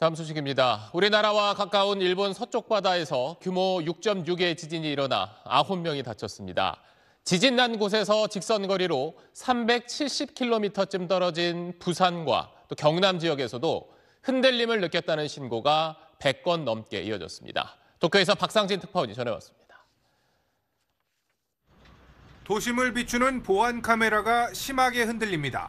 다음 소식입니다. 우리나라와 가까운 일본 서쪽 바다에서 규모 6.6의 지진이 일어나 9명이 다쳤습니다. 지진 난 곳에서 직선거리로 370km쯤 떨어진 부산과 또 경남 지역에서도 흔들림을 느꼈다는 신고가 100건 넘게 이어졌습니다. 도쿄에서 박상진 특파원이 전해왔습니다. 도심을 비추는 보안 카메라가 심하게 흔들립니다.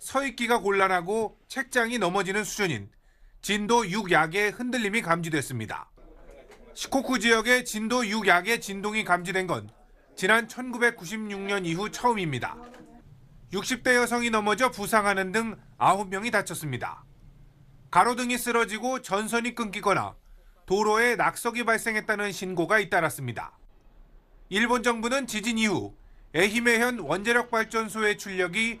서 있기가 곤란하고 책장이 넘어지는 수준인 진도 6약의 흔들림이 감지됐습니다. 시코쿠 지역의 진도 6약의 진동이 감지된 건 지난 1996년 이후 처음입니다. 60대 여성이 넘어져 부상하는 등 9명이 다쳤습니다. 가로등이 쓰러지고 전선이 끊기거나 도로에 낙석이 발생했다는 신고가 잇따랐습니다. 일본 정부는 지진 이후 에히메현 원자력 발전소의 출력이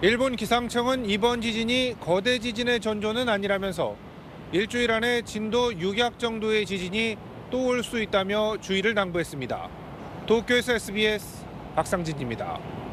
일본 기상청은 이번 지진이 거대 지진의 전조는 아니라면서 일주일 안에 진도 6약 정도의 지진이 또 올 수 있다며 주의를 당부했습니다. 도쿄에서 SBS 박상진입니다.